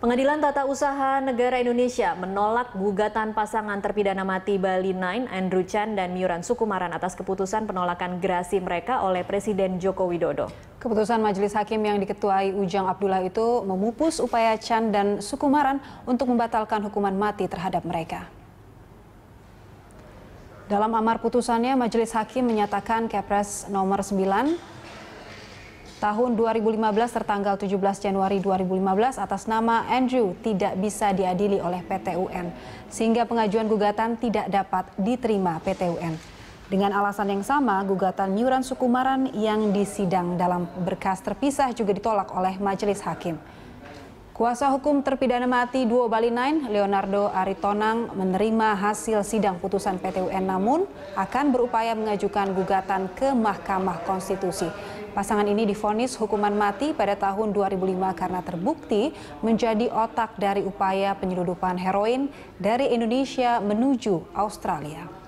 Pengadilan Tata Usaha Negara Indonesia menolak gugatan pasangan terpidana mati Bali 9 Andrew Chan dan Miuran Sukumaran atas keputusan penolakan gerasi mereka oleh Presiden Joko Widodo. Keputusan Majelis Hakim yang diketuai Ujang Abdullah itu memupus upaya Chan dan Sukumaran untuk membatalkan hukuman mati terhadap mereka. Dalam amar putusannya, Majelis Hakim menyatakan Kepres nomor 9 tahun 2015 tertanggal 17 Januari 2015 atas nama Andrew tidak bisa diadili oleh PT UN sehingga pengajuan gugatan tidak dapat diterima PT UN. Dengan alasan yang sama, gugatan Yuran Sukumaran yang disidang dalam berkas terpisah juga ditolak oleh majelis hakim. Kuasa hukum terpidana mati duo Bali Nine Leonardo Aritonang menerima hasil sidang putusan PTUN namun akan berupaya mengajukan gugatan ke Mahkamah Konstitusi. Pasangan ini difonis hukuman mati pada tahun 2005 karena terbukti menjadi otak dari upaya penyeludupan heroin dari Indonesia menuju Australia.